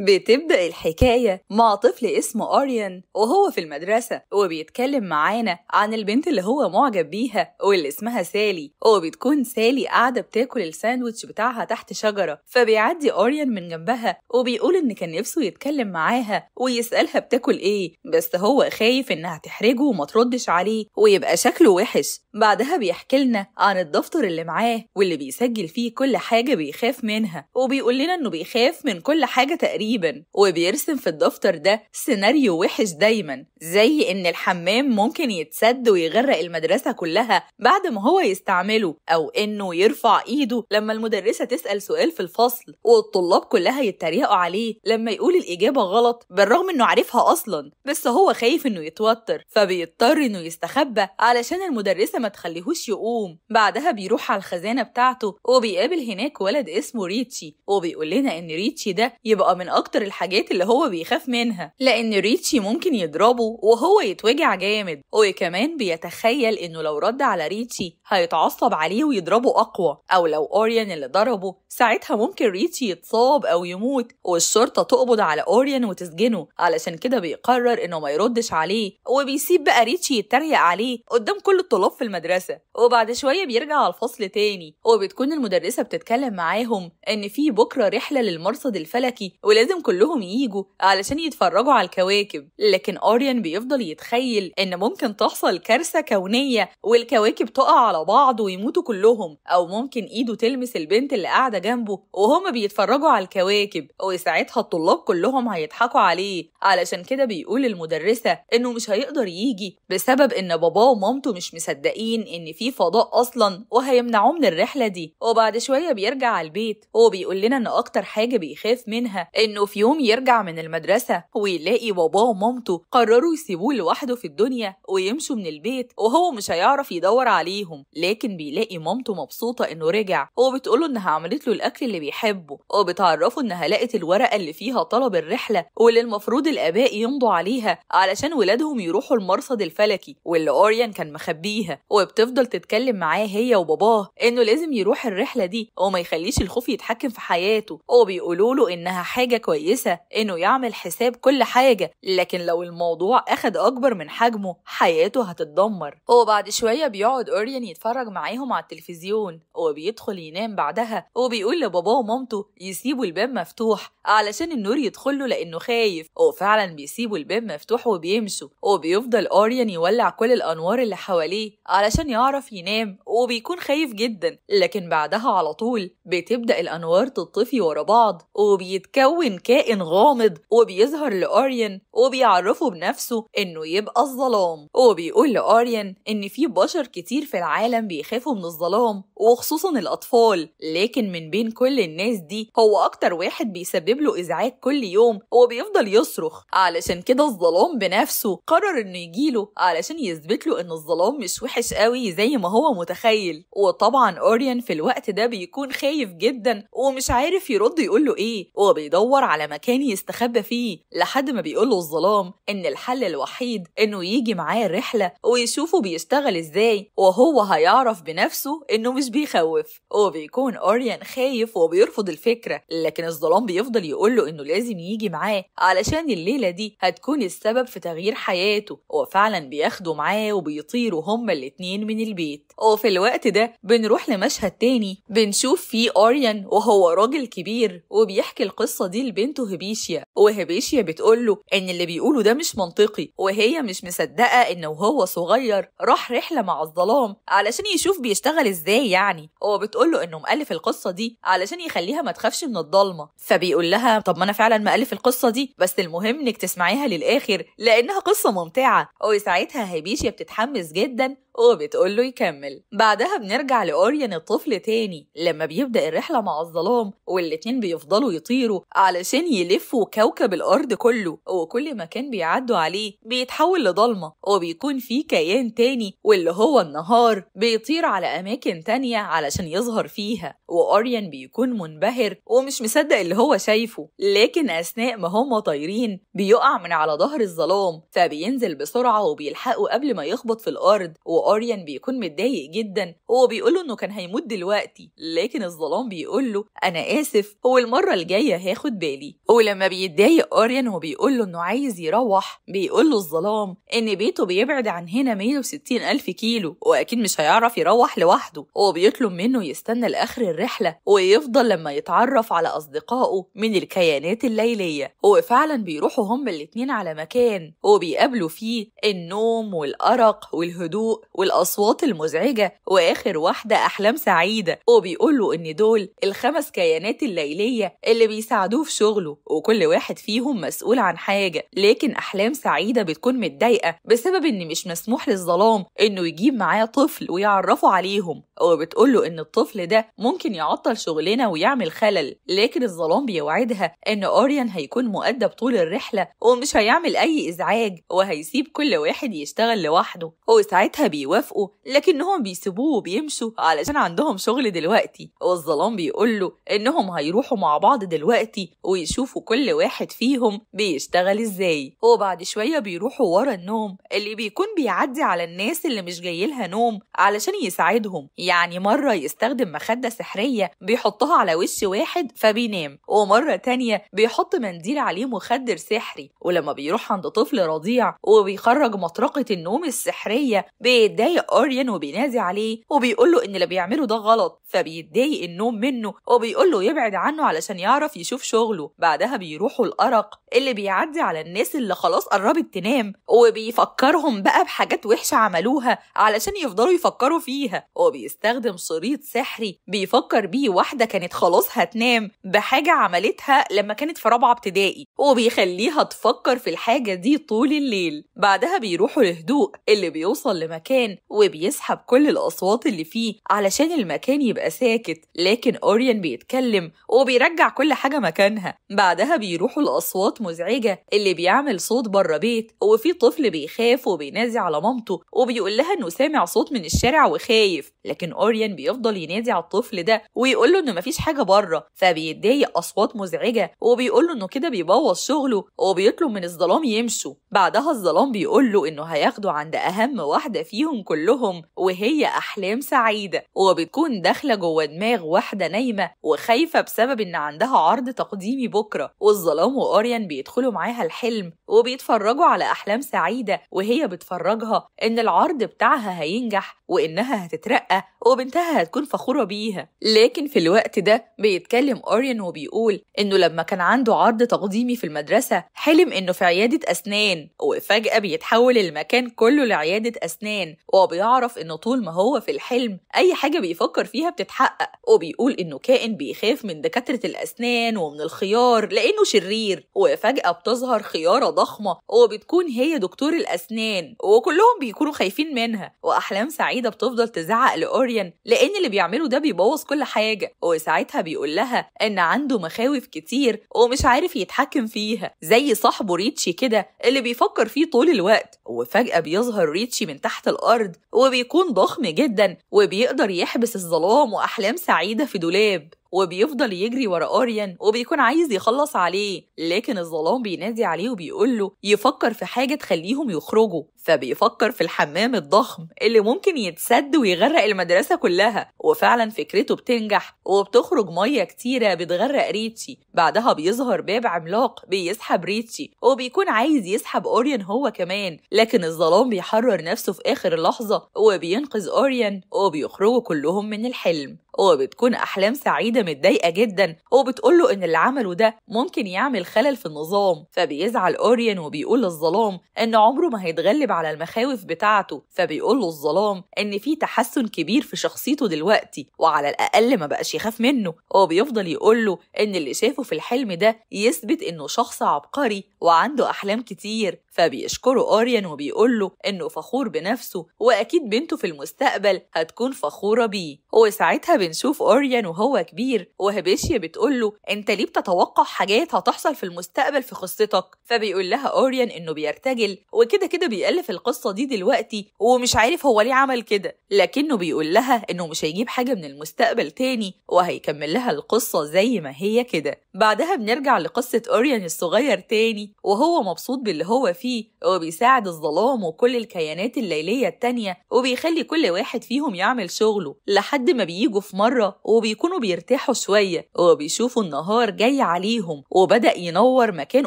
بتبدأ الحكاية مع طفل اسمه أريان وهو في المدرسة وبيتكلم معانا عن البنت اللي هو معجب بيها واللي اسمها سالي وبتكون سالي قاعدة بتاكل الساندوتش بتاعها تحت شجرة فبيعدي أريان من جنبها وبيقول إن كان نفسه يتكلم معاها ويسألها بتاكل إيه بس هو خايف إنها تحرجه وما تردش عليه ويبقى شكله وحش بعدها بيحكي لنا عن الدفتر اللي معاه واللي بيسجل فيه كل حاجة بيخاف منها وبيقول لنا إنه بيخاف من كل حاجة تقريبا وبيرسم في الدفتر ده سيناريو وحش دايما زي إن الحمام ممكن يتسد ويغرق المدرسة كلها بعد ما هو يستعمله أو إنه يرفع إيده لما المدرسة تسأل سؤال في الفصل والطلاب كلها يتريقوا عليه لما يقول الإجابة غلط بالرغم إنه عارفها أصلا بس هو خايف إنه يتوتر فبيضطر إنه يستخبى علشان المدرسة ما تخليهوش يقوم بعدها بيروح على الخزانة بتاعته وبيقابل هناك ولد اسمه ريتشي وبيقول لنا إن ريتشي ده يبقى من أكتر الحاجات اللي هو بيخاف منها لأن ريتشي ممكن يضربه وهو يتوجع جامد وكمان بيتخيل إنه لو رد على ريتشي هيتعصب عليه ويضربه أقوى أو لو أوريان اللي ضربه ساعتها ممكن ريتشي يتصاب أو يموت والشرطة تقبض على أوريان وتسجنه علشان كده بيقرر إنه ما يردش عليه وبيسيب بقى ريتشي يتريق عليه قدام كل الطلاب في المدرسة وبعد شوية بيرجع على الفصل تاني وبتكون المدرسة بتتكلم معاهم إن في بكرة رحلة للمرصد الفلكي ولازم كلهم ييجوا علشان يتفرجوا على الكواكب لكن أوريان بيفضل يتخيل إن ممكن تحصل كارثة كونية والكواكب تقع على بعض ويموتوا كلهم أو ممكن إيده تلمس البنت اللي قاعدة جنبه وهما بيتفرجوا على الكواكب وساعتها الطلاب كلهم هيضحكوا عليه علشان كده بيقول المدرسة إنه مش هيقدر يجي بسبب إن باباه ومامته مش مصدقين مصدقين ان في فضاء اصلا وهيمنعوه من الرحله دي وبعد شويه بيرجع على البيت وبيقول لنا ان اكتر حاجه بيخاف منها انه في يوم يرجع من المدرسه ويلاقي باباه ومامته قرروا يسيبوه لوحده في الدنيا ويمشوا من البيت وهو مش هيعرف يدور عليهم لكن بيلاقي مامته مبسوطه انه رجع وبتقوله انها عملت له الاكل اللي بيحبه وبتعرفه انها لقت الورقه اللي فيها طلب الرحله واللي المفروض الاباء يمضوا عليها علشان ولادهم يروحوا المرصد الفلكي واللي اوريان كان مخبيها وبتفضل تتكلم معاه هي وباباه انه لازم يروح الرحله دي وما يخليش الخوف يتحكم في حياته وبيقولوا له انها حاجه كويسه انه يعمل حساب كل حاجه لكن لو الموضوع اخد اكبر من حجمه حياته هتتدمر وبعد شويه بيقعد اوريان يتفرج معاهم على التلفزيون وبيدخل ينام بعدها وبيقول لباباه ومامته يسيبوا الباب مفتوح علشان النور يدخله لانه خايف وفعلا بيسيبوا الباب مفتوح وبيمشوا وبيفضل اوريان يولع كل الانوار اللي حواليه علشان يعرف ينام وبيكون خايف جدا لكن بعدها على طول بتبدأ الأنوار تطفي ورا بعض وبيتكون كائن غامض وبيظهر لأريان وبيعرفه بنفسه إنه يبقى الظلام وبيقول لأريان إن في بشر كتير في العالم بيخافوا من الظلام وخصوصا الأطفال لكن من بين كل الناس دي هو أكتر واحد بيسبب له إزعاج كل يوم وبيفضل يصرخ علشان كده الظلام بنفسه قرر إنه يجيله علشان يثبت له إن الظلام مش وحش وحش قوي زي ما هو متخيل وطبعا اوريان في الوقت ده بيكون خايف جدا ومش عارف يرد يقول له ايه وبيدور على مكان يستخبى فيه لحد ما بيقول له الظلام ان الحل الوحيد انه يجي معاه الرحله ويشوفه بيشتغل ازاي وهو هيعرف بنفسه انه مش بيخوف وبيكون اوريان خايف وبيرفض الفكره لكن الظلام بيفضل يقول له انه لازم يجي معاه علشان الليله دي هتكون السبب في تغيير حياته وفعلا بياخده معاه وبيطيروا هما الاتنين الاتنين من البيت وفي الوقت ده بنروح لمشهد تاني بنشوف فيه أوريان وهو راجل كبير وبيحكي القصة دي لبنته هبيشيا وهبيشيا بتقوله إن اللي بيقوله ده مش منطقي وهي مش مصدقة إنه وهو صغير راح رحلة مع الظلام علشان يشوف بيشتغل إزاي يعني وبتقوله إنه مألف القصة دي علشان يخليها ما تخافش من الضلمة فبيقول لها طب ما أنا فعلا مألف القصة دي بس المهم إنك تسمعيها للآخر لأنها قصة ممتعة وساعتها هبيشيا بتتحمس جدا وبتقول له يكمل بعدها بنرجع لأوريان الطفل تاني لما بيبدأ الرحلة مع الظلام والاتنين بيفضلوا يطيروا علشان يلفوا كوكب الأرض كله وكل مكان بيعدوا عليه بيتحول لضلمة وبيكون فيه كيان تاني واللي هو النهار بيطير على أماكن تانية علشان يظهر فيها وأوريان بيكون منبهر ومش مصدق اللي هو شايفه لكن أثناء ما هما طايرين بيقع من على ظهر الظلام فبينزل بسرعة وبيلحقه قبل ما يخبط في الأرض و واريان بيكون متضايق جدا هو له إنه كان هيموت دلوقتي لكن الظلام بيقول له أنا آسف هو المرة الجاية هاخد بالي ولما بيتضايق وبيقول له إنه عايز يروح بيقول له الظلام إن بيته بيبعد عن هنا 160 ألف كيلو وأكيد مش هيعرف يروح لوحده هو بيطلب منه يستنى لآخر الرحلة ويفضل لما يتعرف على أصدقائه من الكيانات الليلية وفعلا بيروحوا هما الاثنين على مكان وبيقابلوا فيه النوم والأرق والهدوء والأصوات المزعجة وآخر واحدة أحلام سعيدة وبيقول له إن دول الخمس كيانات الليلية اللي بيساعدوه في شغله وكل واحد فيهم مسؤول عن حاجة لكن أحلام سعيدة بتكون متضايقة بسبب إن مش مسموح للظلام إنه يجيب معاه طفل ويعرفه عليهم وبتقول له إن الطفل ده ممكن يعطل شغلنا ويعمل خلل لكن الظلام بيوعدها إن أوريان هيكون مؤدب طول الرحلة ومش هيعمل أي إزعاج وهيسيب كل واحد يشتغل لوحده وساعتها بي بيوافقوا لكنهم بيسيبوه وبيمشوا علشان عندهم شغل دلوقتي والظلام بيقول له انهم هيروحوا مع بعض دلوقتي ويشوفوا كل واحد فيهم بيشتغل ازاي وبعد شويه بيروحوا ورا النوم اللي بيكون بيعدي على الناس اللي مش جايلها نوم علشان يساعدهم يعني مره يستخدم مخده سحريه بيحطها على وش واحد فبينام ومره تانية بيحط منديل عليه مخدر سحري ولما بيروح عند طفل رضيع وبيخرج مطرقه النوم السحريه بيتضايق اوريان وبينادي عليه وبيقول له إن اللي بيعمله ده غلط فبيتضايق النوم منه وبيقول له يبعد عنه علشان يعرف يشوف شغله بعدها بيروحوا الأرق اللي بيعدي على الناس اللي خلاص قربت تنام وبيفكرهم بقى بحاجات وحشة عملوها علشان يفضلوا يفكروا فيها وبيستخدم شريط سحري بيفكر بيه واحدة كانت خلاص هتنام بحاجة عملتها لما كانت في رابعة ابتدائي وبيخليها تفكر في الحاجة دي طول الليل بعدها بيروحوا لهدوء اللي بيوصل لمكان المكان وبيسحب كل الأصوات اللي فيه علشان المكان يبقى ساكت لكن أوريان بيتكلم وبيرجع كل حاجة مكانها بعدها بيروحوا لأصوات مزعجة اللي بيعمل صوت بره بيت وفي طفل بيخاف وبينادي على مامته وبيقول لها إنه سامع صوت من الشارع وخايف لكن أوريان بيفضل ينادي على الطفل ده ويقول له إنه مفيش حاجة بره فبيتضايق أصوات مزعجة وبيقول له إنه كده بيبوظ شغله وبيطلب من الظلام يمشوا بعدها الظلام بيقول له إنه هياخده عند أهم واحدة فيهم عليهم كلهم وهي أحلام سعيدة وبتكون داخلة جوه دماغ واحدة نايمة وخايفة بسبب إن عندها عرض تقديمي بكرة والظلام وأريان بيدخلوا معاها الحلم وبيتفرجوا على أحلام سعيدة وهي بتفرجها إن العرض بتاعها هينجح وإنها هتترقى وبنتها هتكون فخورة بيها لكن في الوقت ده بيتكلم أوريان وبيقول إنه لما كان عنده عرض تقديمي في المدرسة حلم إنه في عيادة أسنان وفجأة بيتحول المكان كله لعيادة أسنان وبيعرف انه طول ما هو في الحلم اي حاجه بيفكر فيها بتتحقق وبيقول انه كائن بيخاف من دكاتره الاسنان ومن الخيار لانه شرير وفجاه بتظهر خياره ضخمه وبتكون هي دكتور الاسنان وكلهم بيكونوا خايفين منها واحلام سعيده بتفضل تزعق لاوريان لان اللي بيعمله ده بيبوظ كل حاجه وساعتها بيقول لها ان عنده مخاوف كتير ومش عارف يتحكم فيها زي صاحبه ريتشي كده اللي بيفكر فيه طول الوقت وفجاه بيظهر ريتشي من تحت الارض الأرض وبيكون ضخم جدا وبيقدر يحبس الظلام وأحلام سعيدة في دولاب وبيفضل يجري ورا أوريان وبيكون عايز يخلص عليه لكن الظلام بينادي عليه وبيقول له يفكر في حاجة تخليهم يخرجوا فبيفكر في الحمام الضخم اللي ممكن يتسد ويغرق المدرسة كلها وفعلا فكرته بتنجح وبتخرج مية كتيرة بتغرق ريتشي بعدها بيظهر باب عملاق بيسحب ريتشي وبيكون عايز يسحب أوريان هو كمان لكن الظلام بيحرر نفسه في آخر لحظة وبينقذ أوريان وبيخرجوا كلهم من الحلم وبتكون أحلام سعيدة متضايقة جدا وبتقول له إن اللي عمله ده ممكن يعمل خلل في النظام فبيزعل أوريان وبيقول للظلام إن عمره ما هيتغلب على المخاوف بتاعته فبيقول له الظلام إن في تحسن كبير في شخصيته دلوقتي وعلى الأقل ما بقاش يخاف منه وبيفضل يقول له إن اللي شافه في الحلم ده يثبت إنه شخص عبقري وعنده أحلام كتير فبيشكره أوريان وبيقول له إنه فخور بنفسه وأكيد بنته في المستقبل هتكون فخورة بيه وساعتها بنشوف أوريان وهو كبير وهبيشيا بتقول له أنت ليه بتتوقع حاجات هتحصل في المستقبل في قصتك فبيقول لها أوريان إنه بيرتجل وكده كده بيألف القصة دي دلوقتي ومش عارف هو ليه عمل كده لكنه بيقول لها إنه مش هيجيب حاجة من المستقبل تاني وهيكمل لها القصة زي ما هي كده بعدها بنرجع لقصة أوريان الصغير تاني وهو مبسوط باللي هو فيه وبيساعد الظلام وكل الكيانات الليلية التانية وبيخلي كل واحد فيهم يعمل شغله لحد ما بييجوا في مرة وبيكونوا بيرتاحوا شوية وبيشوفوا النهار جاي عليهم وبدأ ينور مكان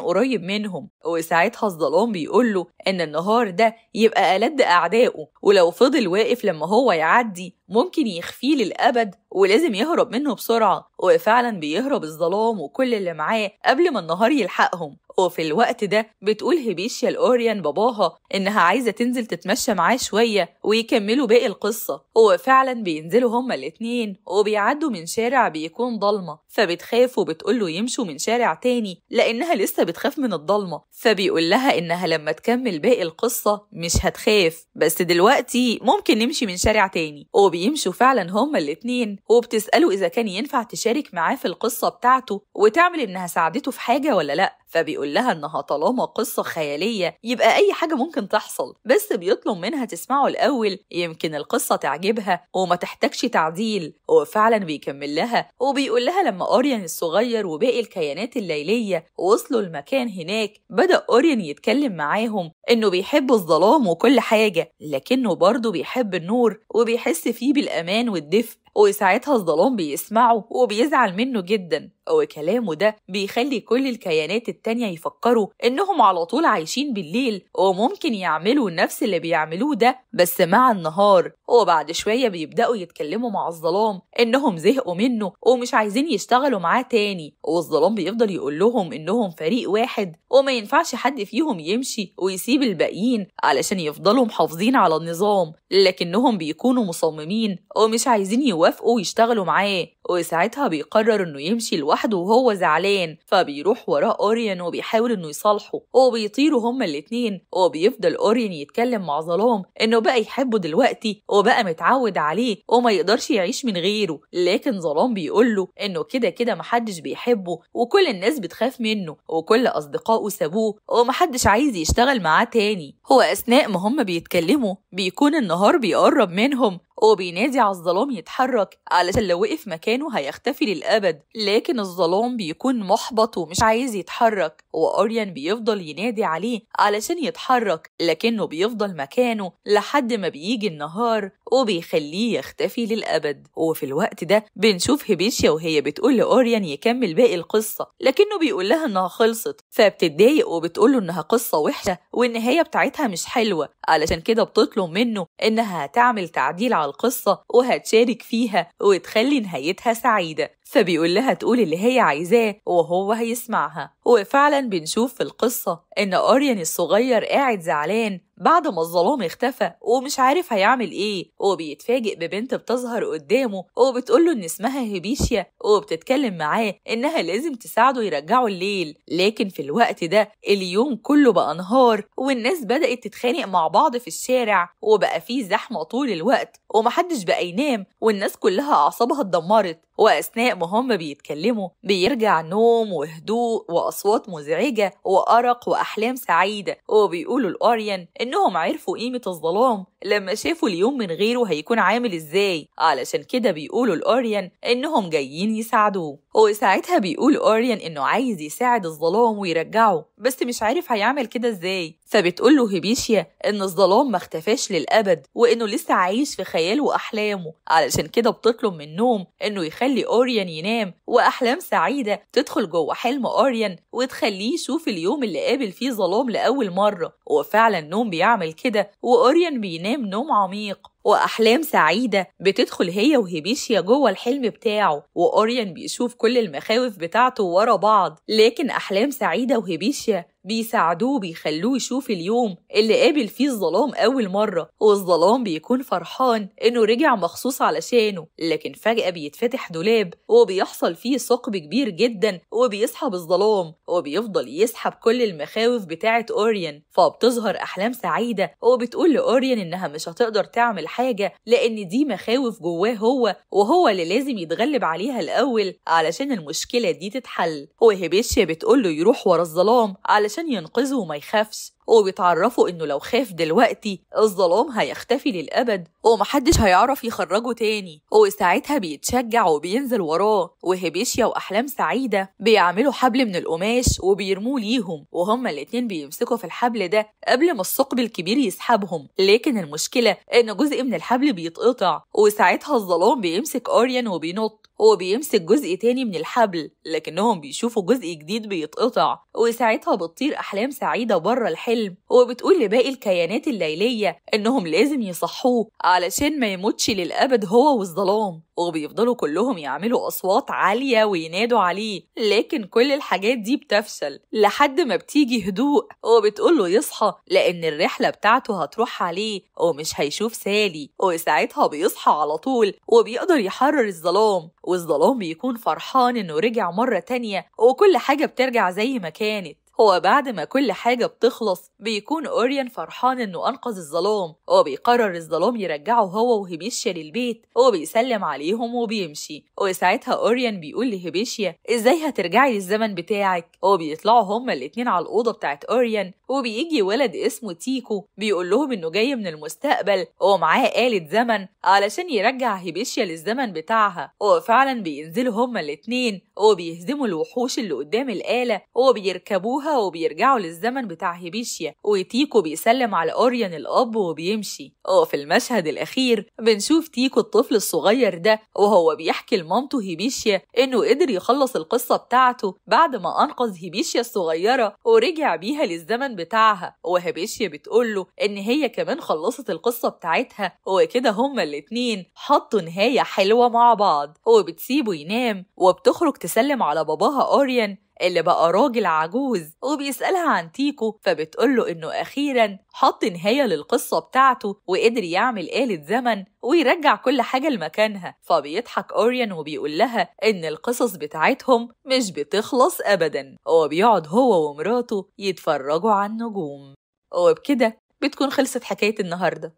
قريب منهم وساعتها الظلام بيقوله إن النهار ده يبقى ألد أعدائه ولو فضل واقف لما هو يعدي ممكن يخفيه للأبد ولازم يهرب منه بسرعة وفعلا بيهرب الظلام وكل اللي معاه قبل ما النهار يلحقهم وفي الوقت ده بتقول هبيشيا الأوريان باباها إنها عايزة تنزل تتمشى معاه شوية ويكملوا باقي القصة وفعلا بينزلوا هما الاتنين وبيعدوا من شارع بيكون ضلمة فبتخاف وبتقوله يمشوا من شارع تاني لأنها لسه بتخاف من الضلمة فبيقول لها إنها لما تكمل باقي القصة مش هتخاف بس دلوقتي ممكن نمشي من شارع تاني وبيمشوا فعلا هما الاتنين وبتسأله إذا كان ينفع تشارك معاه في القصة بتاعته وتعمل إنها ساعدته في حاجة ولا لأ فبيقول لها انها طالما قصه خياليه يبقى اي حاجه ممكن تحصل بس بيطلب منها تسمعه الاول يمكن القصه تعجبها وما تحتاجش تعديل وفعلا بيكمل لها وبيقول لها لما اوريان الصغير وباقي الكيانات الليليه وصلوا المكان هناك بدا اوريان يتكلم معاهم انه بيحب الظلام وكل حاجه لكنه برضه بيحب النور وبيحس فيه بالامان والدفء وساعتها الظلام بيسمعه وبيزعل منه جدا وكلامه ده بيخلي كل الكيانات التانية يفكروا إنهم على طول عايشين بالليل وممكن يعملوا نفس اللي بيعملوه ده بس مع النهار وبعد شوية بيبدأوا يتكلموا مع الظلام إنهم زهقوا منه ومش عايزين يشتغلوا معاه تاني والظلام بيفضل يقول لهم إنهم فريق واحد وما ينفعش حد فيهم يمشي ويسيب الباقيين علشان يفضلوا محافظين على النظام لكنهم بيكونوا مصممين ومش عايزين يواجهوا وافقوا يشتغلوا معاه وساعتها بيقرر انه يمشي لوحده وهو زعلان فبيروح وراه اوريان وبيحاول انه يصالحه وبيطيروا هما الاتنين وبيفضل اوريان يتكلم مع ظلام انه بقى يحبه دلوقتي وبقى متعود عليه وما يقدرش يعيش من غيره لكن ظلام بيقول له انه كده كده محدش بيحبه وكل الناس بتخاف منه وكل اصدقائه سابوه ومحدش عايز يشتغل معاه تاني هو اثناء ما هما بيتكلموا بيكون النهار بيقرب منهم هو بينادي على الظلام يتحرك علشان لو وقف مكانه هيختفي للأبد لكن الظلام بيكون محبط ومش عايز يتحرك وأريان بيفضل ينادي عليه علشان يتحرك لكنه بيفضل مكانه لحد ما بيجي النهار وبيخليه يختفي للأبد وفي الوقت ده بنشوف هيبيشيا وهي بتقول لأوريان يكمل باقي القصة لكنه بيقول لها إنها خلصت فبتتضايق وبتقول له إنها قصة وحشة والنهاية بتاعتها مش حلوة علشان كده بتطلب منه إنها تعمل تعديل على القصة وهتشارك فيها وتخلي نهايتها سعيدة فبيقول لها تقول اللي هي عايزاه وهو هيسمعها وفعلا بنشوف في القصة إن أوريان الصغير قاعد زعلان بعد ما الظلام اختفى ومش عارف هيعمل ايه وبيتفاجئ ببنت بتظهر قدامه وبتقوله ان اسمها هيبيشيا وبتتكلم معاه انها لازم تساعده يرجعه الليل لكن في الوقت ده اليوم كله بقى نهار والناس بدأت تتخانق مع بعض في الشارع وبقى فيه زحمة طول الوقت ومحدش بقى ينام والناس كلها أعصابها اتدمرت وأثناء ما هم بيتكلموا بيرجع نوم وهدوء وأصوات مزعجة وأرق وأحلام سعيدة وبيقولوا الأوريان إنهم عرفوا قيمة الظلام لما شافوا اليوم من غيره هيكون عامل ازاي علشان كده بيقولوا لأوريان انهم جايين يساعدوه وساعتها بيقول أوريان انه عايز يساعد الظلام ويرجعه بس مش عارف هيعمل كده ازاي فبتقول له هيبيشيا ان الظلام ما اختفاش للأبد وانه لسه عايش في خياله وأحلامه علشان كده بتطلب من نوم انه يخلي أوريان ينام وأحلام سعيدة تدخل جوه حلم أوريان وتخليه يشوف اليوم اللي قابل فيه ظلام لأول مرة وفعلا نوم بيعمل كده وأوريان بينام ينام نوم عميق وأحلام سعيدة بتدخل هي وهيبيشيا جوه الحلم بتاعه وأوريان بيشوف كل المخاوف بتاعته ورا بعض لكن أحلام سعيدة وهيبيشيا بيساعدوه بيخلوه يشوف اليوم اللي قابل فيه الظلام أول مرة والظلام بيكون فرحان إنه رجع مخصوص علشانه لكن فجأة بيتفتح دولاب وبيحصل فيه ثقب كبير جدا وبيسحب الظلام وبيفضل يسحب كل المخاوف بتاعة أوريان فبتظهر أحلام سعيدة وبتقول لأوريان إنها مش هتقدر تعمل حاجة لأن دي مخاوف جواه هو وهو اللي لازم يتغلب عليها الأول علشان المشكلة دي تتحل وهبيشيا بتقول له يروح ورا الظلام علشان علشان ينقذه وما يخافش وبيتعرفوا انه لو خاف دلوقتي الظلام هيختفي للابد ومحدش هيعرف يخرجه تاني وساعتها بيتشجع وبينزل وراه وهبيشيا واحلام سعيده بيعملوا حبل من القماش وبيرموه ليهم وهما الاتنين بيمسكوا في الحبل ده قبل ما الثقب الكبير يسحبهم لكن المشكله ان جزء من الحبل بيتقطع وساعتها الظلام بيمسك اوريان وبينط هو بيمسك جزء تاني من الحبل لكنهم بيشوفوا جزء جديد بيتقطع وساعتها بتطير أحلام سعيدة بره الحلم وبتقول لباقي الكيانات الليلية إنهم لازم يصحوه علشان ما يموتش للأبد هو والظلام وبيفضلوا كلهم يعملوا أصوات عالية وينادوا عليه لكن كل الحاجات دي بتفشل لحد ما بتيجي هدوء وبتقول له يصحى لأن الرحلة بتاعته هتروح عليه ومش هيشوف سالي وساعتها بيصحى على طول وبيقدر يحرر الظلام والظلام بيكون فرحان إنه رجع مرة تانية وكل حاجة بترجع زي ما كانت هو بعد ما كل حاجة بتخلص بيكون أوريان فرحان إنه أنقذ الظلام هو بيقرر الظلام يرجعه هو وهيبيشيا للبيت هو بيسلم عليهم وبيمشي وساعتها أوريان بيقول لهيبيشيا إزاي هترجعي للزمن بتاعك وبيطلعوا هما الاتنين على الأوضة بتاعت أوريان وبيجي ولد اسمه تيكو بيقول لهم إنه جاي من المستقبل ومعاه آلة زمن علشان يرجع هيبيشيا للزمن بتاعها هو فعلا بينزلوا هما الاتنين وبيهزموا الوحوش اللي قدام الآلة وبيركبوها بيسيبوها وبيرجعوا للزمن بتاع هيبيشيا وتيكو بيسلم على أوريان الأب وبيمشي وفي المشهد الأخير بنشوف تيكو الطفل الصغير ده وهو بيحكي لمامته هيبيشيا إنه قدر يخلص القصة بتاعته بعد ما أنقذ هيبيشيا الصغيرة ورجع بيها للزمن بتاعها وهيبيشيا بتقول له إن هي كمان خلصت القصة بتاعتها وكده هما الاتنين حطوا نهاية حلوة مع بعض وبتسيبه ينام وبتخرج تسلم على باباها أوريان اللي بقى راجل عجوز وبيسألها عن تيكو فبتقوله إنه أخيرا حط نهاية للقصة بتاعته وقدر يعمل آلة زمن ويرجع كل حاجة لمكانها فبيضحك أوريان وبيقول لها إن القصص بتاعتهم مش بتخلص أبدا وبيقعد هو ومراته يتفرجوا على النجوم وبكده بتكون خلصت حكاية النهاردة